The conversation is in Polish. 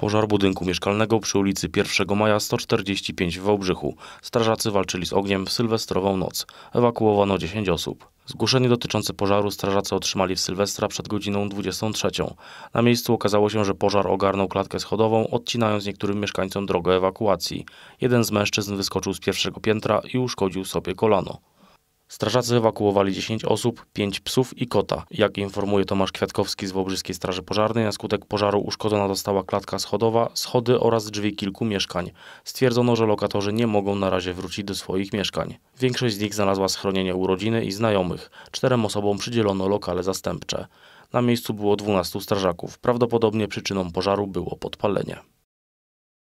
Pożar budynku mieszkalnego przy ulicy 1 Maja 145 w Wałbrzychu. Strażacy walczyli z ogniem w sylwestrową noc. Ewakuowano 10 osób. Zgłoszenie dotyczące pożaru strażacy otrzymali w Sylwestra przed godziną 23. Na miejscu okazało się, że pożar ogarnął klatkę schodową, odcinając niektórym mieszkańcom drogę ewakuacji. Jeden z mężczyzn wyskoczył z pierwszego piętra i uszkodził sobie kolano. Strażacy ewakuowali 10 osób, 5 psów i kota. Jak informuje Tomasz Kwiatkowski z Wobrzyskiej Straży Pożarnej, na skutek pożaru uszkodzona została klatka schodowa, schody oraz drzwi kilku mieszkań. Stwierdzono, że lokatorzy nie mogą na razie wrócić do swoich mieszkań. Większość z nich znalazła schronienie u rodziny i znajomych. Czterem osobom przydzielono lokale zastępcze. Na miejscu było 12 strażaków. Prawdopodobnie przyczyną pożaru było podpalenie.